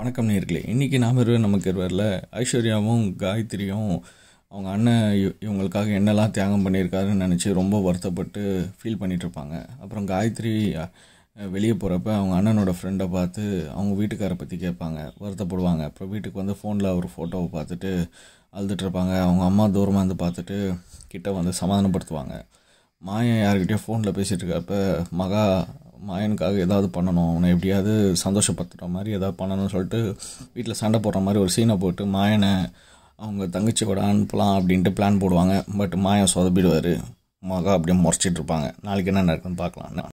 வணக்கம் நேர்களே இன்றைக்கி நாம் இருவர் நமக்கு இருவரில் ஐஸ்வர்யாவும் காயத்ரியும் அவங்க அண்ணன் இவங்களுக்காக என்னெல்லாம் தியாகம் பண்ணியிருக்காருன்னு நினச்சி ரொம்ப வருத்தப்பட்டு ஃபீல் பண்ணிகிட்ருப்பாங்க அப்புறம் காயத்ரி வெளியே போகிறப்ப அவங்க அண்ணனோட ஃப்ரெண்டை பார்த்து அவங்க வீட்டுக்காரை பற்றி கேட்பாங்க வருத்தப்படுவாங்க அப்புறம் வீட்டுக்கு வந்து ஃபோனில் ஒரு ஃபோட்டோவை பார்த்துட்டு அழுதுட்ருப்பாங்க அவங்க அம்மா தூரமாக வந்து பார்த்துட்டு கிட்டே வந்து சமாதானப்படுத்துவாங்க மாயன் யார்கிட்டயோ ஃபோனில் பேசிகிட்டு இருக்கப்ப மகா மாயனுக்காக ஏதாவது பண்ணணும் அவனை எப்படியாவது சந்தோஷப்படுத்துகிற மாதிரி ஏதாவது பண்ணணும்னு சொல்லிட்டு வீட்டில் சண்டை போடுற மாதிரி ஒரு சீனை போட்டு மாயனை அவங்க தங்கச்சி கூட அனுப்பலாம் அப்படின்ட்டு பிளான் போடுவாங்க பட் மாயன் சொதப்பிடுவார் மகா அப்படியே முறைச்சிட்ருப்பாங்க இருப்பாங்க நாளைக்கு என்ன நடக்குதுன்னு பார்க்கலாம்